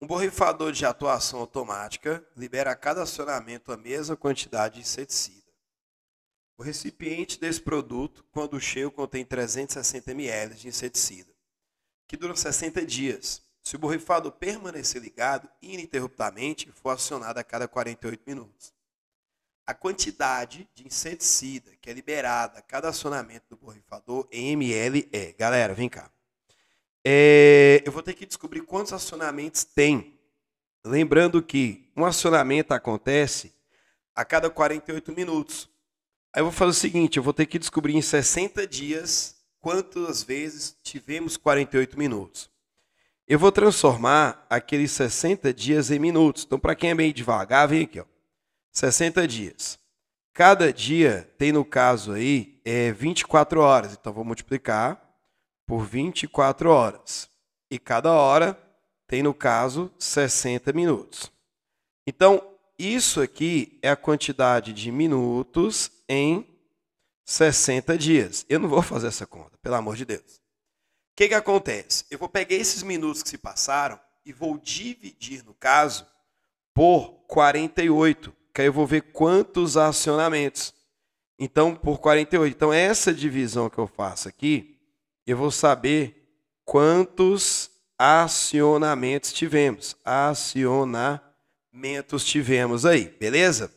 Um borrifador de atuação automática libera a cada acionamento a mesma quantidade de inseticida. O recipiente desse produto, quando cheio, contém 360 ml de inseticida, que dura 60 dias. Se o borrifador permanecer ligado ininterruptamente, for acionado a cada 48 minutos. A quantidade de inseticida que é liberada a cada acionamento do borrifador em ml é. Galera, vem cá. É, eu vou ter que descobrir quantos acionamentos tem. Lembrando que um acionamento acontece a cada 48 minutos. Aí eu vou fazer o seguinte: eu vou ter que descobrir em 60 dias quantas vezes tivemos 48 minutos. Eu vou transformar aqueles 60 dias em minutos. Então, para quem é meio devagar, vem aqui. Ó. 60 dias. Cada dia tem, no caso aí, é 24 horas. Então, vou multiplicar por 24 horas. E cada hora tem, no caso, 60 minutos. Então, isso aqui é a quantidade de minutos em 60 dias. Eu não vou fazer essa conta, pelo amor de Deus. O que, que acontece? Eu vou pegar esses minutos que se passaram e vou dividir, no caso, por 48, que aí eu vou ver quantos acionamentos. Então, por 48. Então, essa divisão que eu faço aqui eu vou saber quantos acionamentos tivemos. Acionamentos tivemos aí, beleza?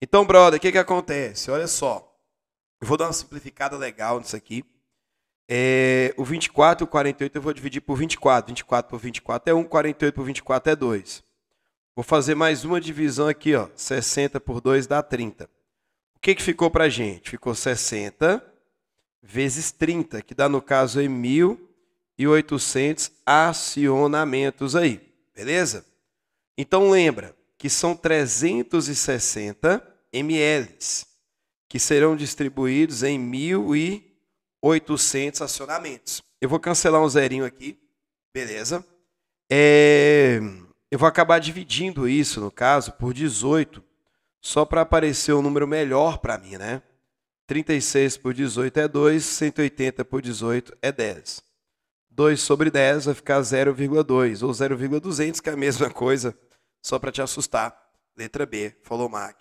Então, brother, o que, que acontece? Olha só. Eu vou dar uma simplificada legal nisso aqui. É, o 24 e o 48 eu vou dividir por 24. 24 por 24 é 1, 48 por 24 é 2. Vou fazer mais uma divisão aqui, ó. 60 por 2 dá 30. O que, que ficou pra gente? Ficou 60 vezes 30, que dá no caso em 1.800 acionamentos aí, beleza? Então lembra que são 360 ml que serão distribuídos em 1.800 acionamentos. Eu vou cancelar um zerinho aqui, beleza? É... eu vou acabar dividindo isso, no caso, por 18, só para aparecer um número melhor para mim, né? 36 por 18 é 2, 180 por 18 é 10. 2 sobre 10 vai ficar 0,2 ou 0,200, que é a mesma coisa, só para te assustar. Letra B, falou Mac.